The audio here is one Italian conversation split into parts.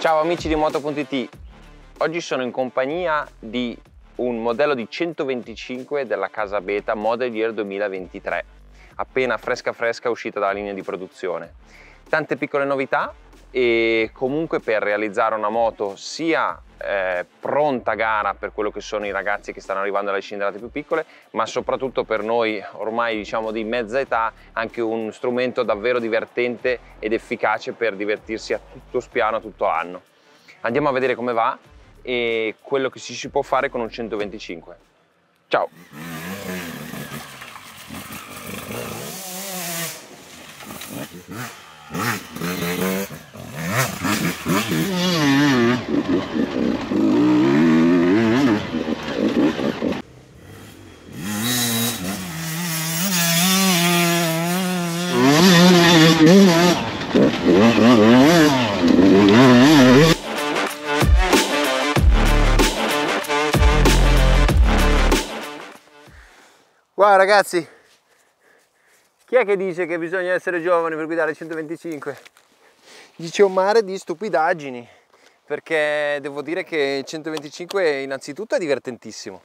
Ciao amici di Moto.it, oggi sono in compagnia di un modello di 125 della casa Beta Model Year 2023, appena fresca fresca uscita dalla linea di produzione. Tante piccole novità e comunque per realizzare una moto sia eh, pronta gara per quello che sono i ragazzi che stanno arrivando alle scinderate più piccole, ma soprattutto per noi ormai diciamo di mezza età anche un strumento davvero divertente ed efficace per divertirsi a tutto spiano tutto anno. Andiamo a vedere come va e quello che si può fare con un 125. Ciao! Mm-hmm. Wow ragazzi, chi è che dice che bisogna essere giovani per guidare 125? dice un mare di stupidaggini perché devo dire che il 125 innanzitutto è divertentissimo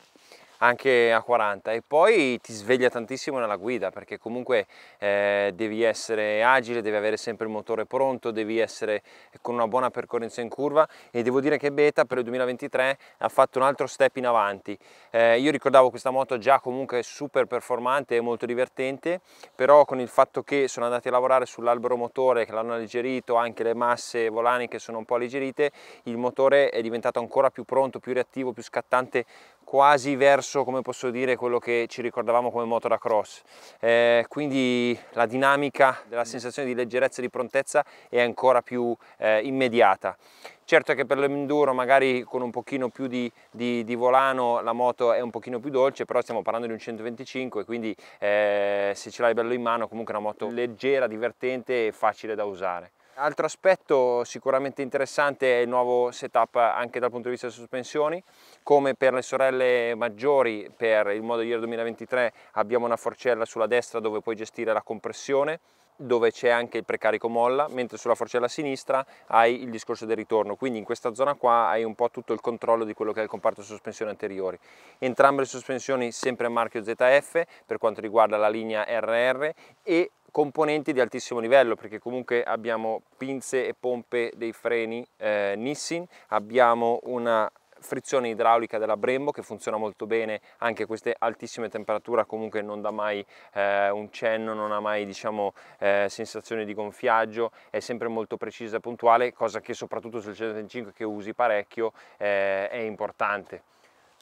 anche a 40 e poi ti sveglia tantissimo nella guida perché comunque eh, devi essere agile, devi avere sempre il motore pronto, devi essere con una buona percorrenza in curva e devo dire che Beta per il 2023 ha fatto un altro step in avanti. Eh, io ricordavo questa moto già comunque super performante e molto divertente, però con il fatto che sono andati a lavorare sull'albero motore che l'hanno alleggerito, anche le masse volaniche sono un po' alleggerite, il motore è diventato ancora più pronto, più reattivo, più scattante quasi verso perso, come posso dire, quello che ci ricordavamo come moto da cross. Eh, quindi la dinamica della sensazione di leggerezza e di prontezza è ancora più eh, immediata. Certo che per l'enduro magari con un pochino più di, di, di, volano la moto è un pochino più dolce, però stiamo parlando di un 125, quindi eh, se ce l'hai bello in mano comunque è una moto leggera, divertente e facile da usare. Altro aspetto sicuramente interessante è il nuovo setup anche dal punto di vista delle sospensioni, come per le sorelle maggiori per il modo Modelier 2023 abbiamo una forcella sulla destra dove puoi gestire la compressione, dove c'è anche il precarico molla, mentre sulla forcella sinistra hai il discorso del ritorno, quindi in questa zona qua hai un po' tutto il controllo di quello che è il comparto sospensioni anteriori. Entrambe le sospensioni sempre a marchio ZF per quanto riguarda la linea RR e componenti di altissimo livello perché comunque abbiamo pinze e pompe dei freni eh, Nissin, abbiamo una frizione idraulica della Brembo che funziona molto bene anche a queste altissime temperature comunque non dà mai eh, un cenno non ha mai diciamo eh, sensazione di gonfiaggio è sempre molto precisa e puntuale cosa che soprattutto sul 125 che usi parecchio eh, è importante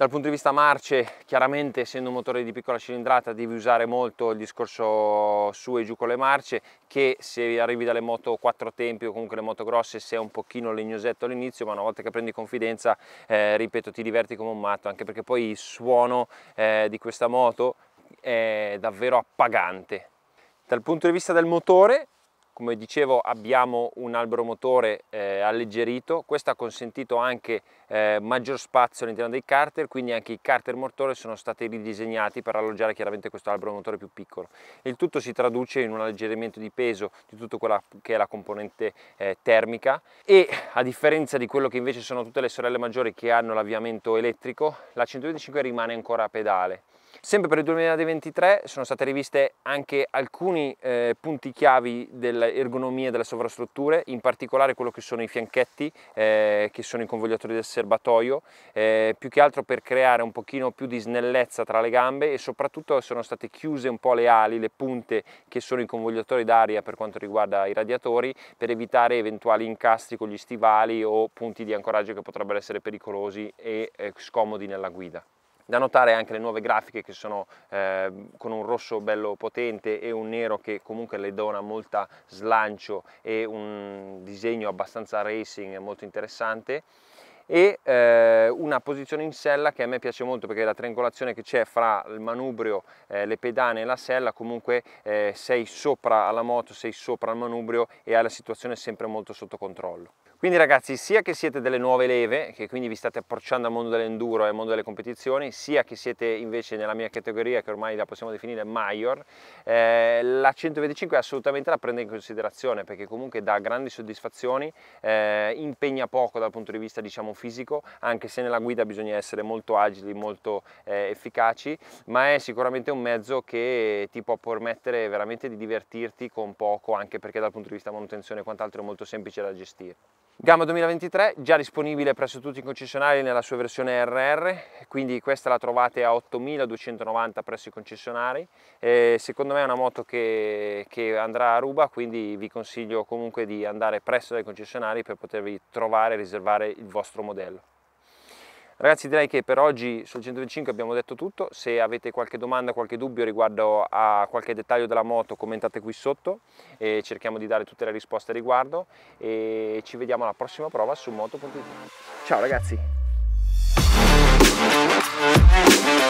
dal punto di vista marce, chiaramente essendo un motore di piccola cilindrata devi usare molto il discorso su e giù con le marce che se arrivi dalle moto quattro tempi o comunque le moto grosse sei un pochino legnosetto all'inizio ma una volta che prendi confidenza, eh, ripeto, ti diverti come un matto anche perché poi il suono eh, di questa moto è davvero appagante. Dal punto di vista del motore come dicevo abbiamo un albero motore eh, alleggerito, questo ha consentito anche eh, maggior spazio all'interno dei carter, quindi anche i carter motore sono stati ridisegnati per alloggiare chiaramente questo albero motore più piccolo. Il tutto si traduce in un alleggerimento di peso di tutta quella che è la componente eh, termica e a differenza di quello che invece sono tutte le sorelle maggiori che hanno l'avviamento elettrico, la 125 rimane ancora a pedale. Sempre per il 2023 sono state riviste anche alcuni eh, punti chiavi dell'ergonomia delle sovrastrutture, in particolare quello che sono i fianchetti, eh, che sono i convogliatori del serbatoio, eh, più che altro per creare un pochino più di snellezza tra le gambe e soprattutto sono state chiuse un po' le ali, le punte che sono i convogliatori d'aria per quanto riguarda i radiatori, per evitare eventuali incastri con gli stivali o punti di ancoraggio che potrebbero essere pericolosi e eh, scomodi nella guida. Da notare anche le nuove grafiche che sono eh, con un rosso bello potente e un nero che comunque le dona molta slancio e un disegno abbastanza racing molto interessante e eh, una posizione in sella che a me piace molto perché la triangolazione che c'è fra il manubrio, eh, le pedane e la sella comunque eh, sei sopra alla moto, sei sopra al manubrio e hai la situazione sempre molto sotto controllo. Quindi ragazzi, sia che siete delle nuove leve, che quindi vi state approcciando al mondo dell'enduro e al mondo delle competizioni, sia che siete invece nella mia categoria, che ormai la possiamo definire Major, eh, la 125 assolutamente la prende in considerazione, perché comunque dà grandi soddisfazioni, eh, impegna poco dal punto di vista diciamo fisico, anche se nella guida bisogna essere molto agili, molto eh, efficaci, ma è sicuramente un mezzo che ti può permettere veramente di divertirti con poco, anche perché dal punto di vista manutenzione e quant'altro è molto semplice da gestire. Gamma 2023 già disponibile presso tutti i concessionari nella sua versione RR, quindi questa la trovate a 8.290 presso i concessionari. E secondo me è una moto che, che, andrà a ruba, quindi vi consiglio comunque di andare presso dai concessionari per potervi trovare e riservare il vostro modello. Ragazzi direi che per oggi sul 125 abbiamo detto tutto, se avete qualche domanda, qualche dubbio riguardo a qualche dettaglio della moto commentate qui sotto e cerchiamo di dare tutte le risposte a riguardo e ci vediamo alla prossima prova su moto.it. Ciao ragazzi!